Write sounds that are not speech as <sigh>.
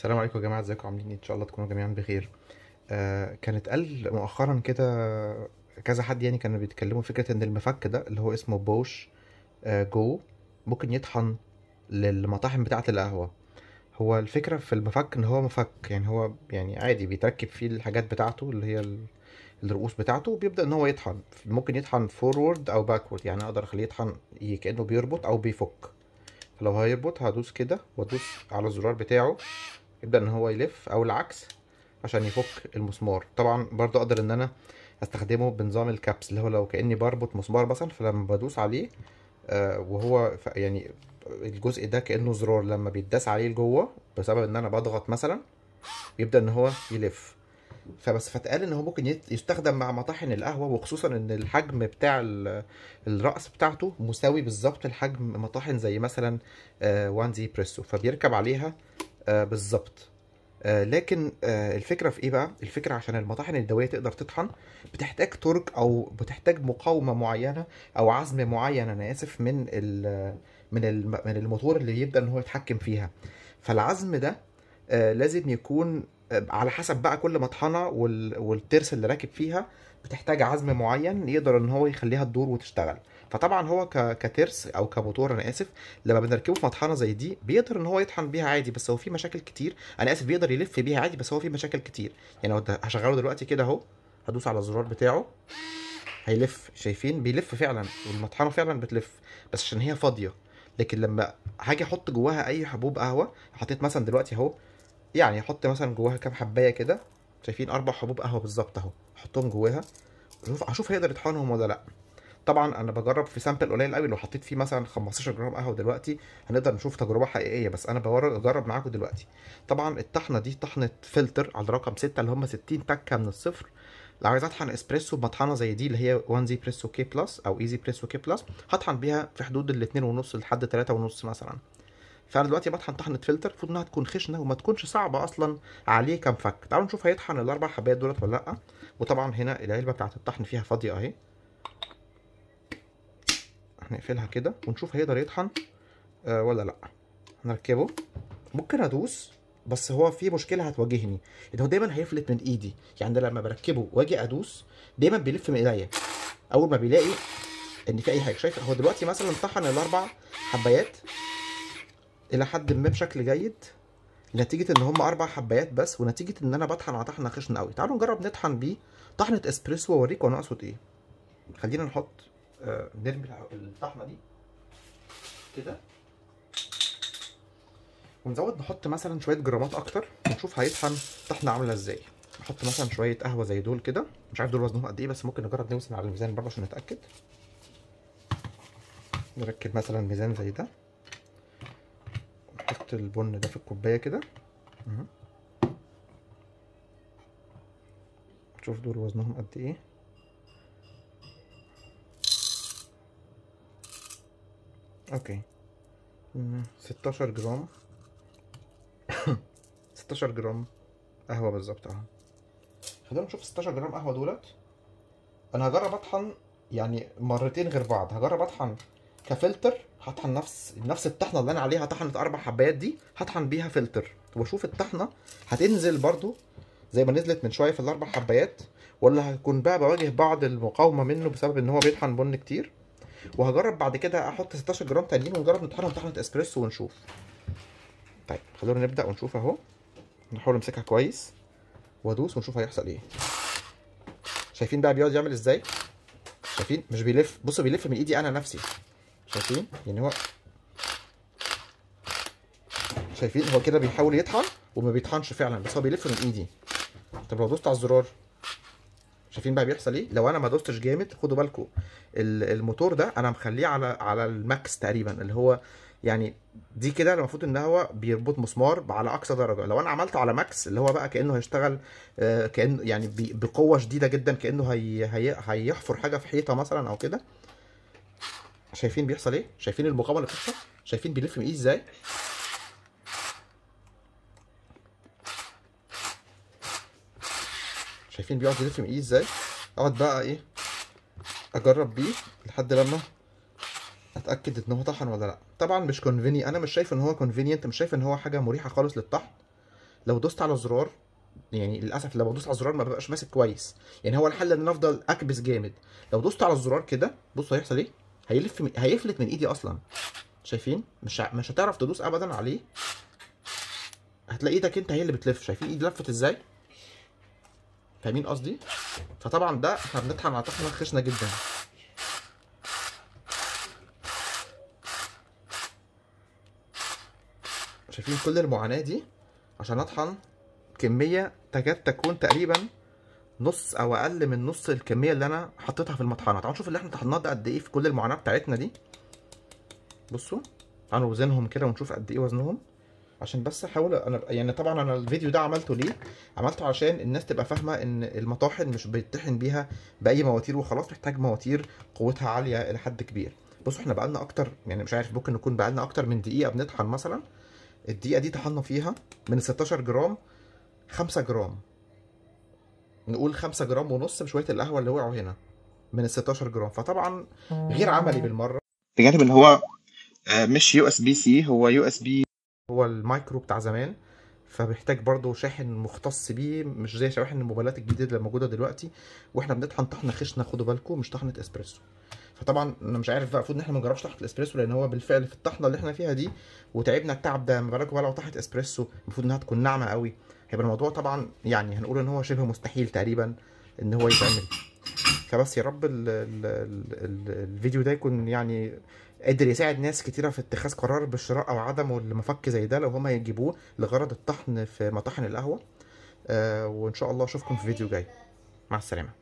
السلام عليكم يا جماعه ازيكم عاملين إيه؟ ان شاء الله تكونوا جميعا بخير آه كانت قال مؤخرا كده كذا حد يعني كانوا بيتكلموا فكره ان المفك ده اللي هو اسمه بوش آه جو ممكن يطحن للمطاحن بتاعه القهوه هو الفكره في المفك ان هو مفك يعني هو يعني عادي بيتركب فيه الحاجات بتاعته اللي هي الرؤوس بتاعته وبيبدا ان هو يطحن ممكن يطحن فورورد او باكورد يعني اقدر اخليه يطحن كانه بيربط او بيفك فلو هيربط هدوس كده وادوس على الزرار بتاعه يبدا ان هو يلف او العكس عشان يفك المسمار طبعا برضو اقدر ان انا استخدمه بنظام الكابس اللي هو لو كاني بربط مسمار مثلا فلما بدوس عليه آه، وهو يعني الجزء ده كانه زرار لما بيتداس عليه لجوه بسبب ان انا بضغط مثلا يبدا ان هو يلف فبس فتقال ان هو ممكن يستخدم مع مطاحن القهوه وخصوصا ان الحجم بتاع الراس بتاعته مساوي بالظبط لحجم مطاحن زي مثلا وان زي بريسو فبيركب عليها آه، بالظبط آه، لكن آه، الفكره في ايه بقى الفكره عشان المطاحن الدويه تقدر تطحن بتحتاج ترك او بتحتاج مقاومه معينه او عزم معين انا اسف من من من الموتور اللي يبدا ان هو يتحكم فيها فالعزم ده لازم يكون على حسب بقى كل مطحنه والترس اللي راكب فيها بتحتاج عزم معين يقدر ان هو يخليها تدور وتشتغل فطبعا هو كترس او كموتور انا اسف لما بنركبه في مطحنه زي دي بيقدر ان هو يطحن بيها عادي بس هو في مشاكل كتير انا اسف بيقدر يلف بيها عادي بس هو في مشاكل كتير يعني لو هشغله دلوقتي كده اهو هدوس على الزرار بتاعه هيلف شايفين بيلف فعلا والمطحنه فعلا بتلف بس عشان هي فاضيه لكن لما هاجي احط جواها اي حبوب قهوه حطيت مثلا دلوقتي اهو يعني احط مثلا جواها كام حبايه كده شايفين اربع حبوب قهوه بالظبط اهو احطهم جواها اشوف اشوف هيقدر يطحنهم ولا لا طبعا انا بجرب في سامبل قليل قوي لو حطيت فيه مثلا 15 جرام قهوه دلوقتي هنقدر نشوف تجربه حقيقيه بس انا بجرب معاكم دلوقتي طبعا الطحنه دي طحنه فلتر على رقم 6 اللي هم 60 تكه من الصفر لو عايز اطحن اسبريسو بمطحنه زي دي اللي هي 1 زي بريسو كي بلس او ايزي بريسو كي بلس هطحن بيها في حدود ال 2.5 لحد 3.5 مثلا فانا دلوقتي بطحن طحنه فلتر المفروض انها تكون خشنه وما تكونش صعبه اصلا عليه كام فك تعالوا نشوف هيطحن الاربع حبايات دولت ولا لا وطبعا هنا العلبه بتاعت الطحن فيها فاضيه اهي هنقفلها كده ونشوف هيقدر يطحن آه ولا لا هنركبه ممكن ادوس بس هو في مشكله هتواجهني ان هو دايما هيفلت من ايدي يعني لما بركبه واجي ادوس دايما بيلف من ايديا اول ما بيلاقي ان في اي حاجه شايف هو دلوقتي مثلا طحن الاربع حبايات الى حد ما بشكل جيد نتيجه ان هم اربع حبايات بس ونتيجه ان انا بطحن على طحنه خشن قوي تعالوا نجرب نطحن بيه طحنه اسبريسو واوريكم انا اقصد ايه خلينا نحط آه نرمي الطحنه دي كده ونزود نحط مثلا شويه جرامات اكتر ونشوف هيطحن الطحنه عامله ازاي نحط مثلا شويه قهوه زي دول كده مش عارف دول وزنهم قد ايه بس ممكن نجرب نوزن على الميزان برضه عشان نتاكد نركب مثلا ميزان زي ده ونحط البن ده في الكوبايه كده نشوف دول وزنهم قد ايه اوكي 16 جرام 16 <coughs> جرام قهوه بالظبط اهو خلينا نشوف 16 جرام قهوه دولت انا هجرب اطحن يعني مرتين غير بعض هجرب اطحن كفلتر هطحن نفس نفس الطحنه اللي انا عليها طحنت اربع حبايات دي هطحن بيها فلتر واشوف الطحنه هتنزل برضو زي ما نزلت من شويه في الاربع حبايات ولا هكون بقى بواجه بعض المقاومه منه بسبب ان هو بيطحن بن كتير وهجرب بعد كده احط 16 جرام تانيين ونجرب نطحنهم طحنه اسبريسو ونشوف طيب خلونا نبدا ونشوف اهو نحاول نمسكها كويس وادوس ونشوف هيحصل ايه شايفين بقى بيقعد يعمل ازاي شايفين مش بيلف بصوا بيلف من ايدي انا نفسي شايفين يعني هو شايفين هو كده بيحاول يطحن وما بيطحنش فعلا بس هو بيلف من ايدي طب لو دوست على الزرار شايفين بقى بيحصل ايه لو انا ما دوستش جامد خدوا بالكم الموتور ده انا مخليه على على الماكس تقريبا اللي هو يعني دي كده المفروض ان هو بيربط مسمار على اقصى درجه لو انا عملته على ماكس اللي هو بقى كانه هيشتغل آه، كانه يعني بقوه شديده جدا كانه هي هي هيحفر حاجه في حيطه مثلا او كده شايفين بيحصل ايه شايفين المقاومه اللي بتحصل شايفين بيلف ايه ازاي شايفين بيقعد يلف من ايه ازاي اقعد بقى ايه اجرب بيه لحد لما اتاكد ان هو طحن ولا لا طبعا مش كونفيني انا مش شايف ان هو كونفينينت مش شايف ان هو حاجه مريحه خالص للطحن لو دوست على زرار يعني للاسف لو بدوس على الزرار ما ببقاش ماسك كويس يعني هو الحل ان انا افضل اكبس جامد لو دوست على الزرار كده بص هيحصل ايه هيلف من... هيفلت من ايدي اصلا شايفين مش ه... مش هتعرف تدوس ابدا عليه هتلاقي ايدك انت هي اللي بتلف شايفين ايدي لفت ازاي فاهمين قصدي؟ فطبعا ده احنا بنطحن على طحنه خشنه جدا شايفين كل المعاناه دي عشان اطحن كميه تكاد تكون تقريبا نص او اقل من نص الكميه اللي انا حطيتها في المطحنه تعالوا نشوف اللي احنا طحناه ده قد ايه في كل المعاناه بتاعتنا دي بصوا تعالوا نوزنهم كده ونشوف قد ايه وزنهم عشان بس احاول انا يعني طبعا انا الفيديو ده عملته ليه عملته عشان الناس تبقى فاهمه ان المطاحن مش بيتطحن بيها باي مواتير وخلاص محتاج مواتير قوتها عاليه الى حد كبير بصوا احنا بقالنا اكتر يعني مش عارف ممكن نكون بقالنا اكتر من دقيقه بنطحن مثلا الدقيقه دي طحنا فيها من 16 جرام 5 جرام نقول 5 جرام ونص بشويه القهوه اللي وقعوا هنا من ال 16 جرام فطبعا غير عملي بالمره بجانب ان هو آه، مش يو اس بي سي هو يو اس بي هو المايكرو بتاع زمان فبيحتاج برضه شاحن مختص بيه مش زي شواحن الموبايلات الجديده اللي موجوده دلوقتي واحنا بنطحن طحنه خشنه خدوا بالكم مش طحنه اسبريسو فطبعا انا مش عارف بقى المفروض ان احنا ما نجربش طحنه الاسبريسو لان هو بالفعل في الطحنه اللي احنا فيها دي وتعبنا التعب ده ما بالك بقى لو طحنه اسبريسو المفروض انها تكون ناعمه قوي هيبقى الموضوع طبعا يعني هنقول ان هو شبه مستحيل تقريبا ان هو يتعمل فبس يا رب الـ الـ الـ الفيديو ده يكون يعني قدر يساعد ناس كتيرة في اتخاذ قرار بالشراء أو عدمه لمفك زي ده لو هما يجيبوه لغرض الطحن في مطاحن القهوة آه، وإن شاء الله أشوفكم في فيديو جاي مع السلامة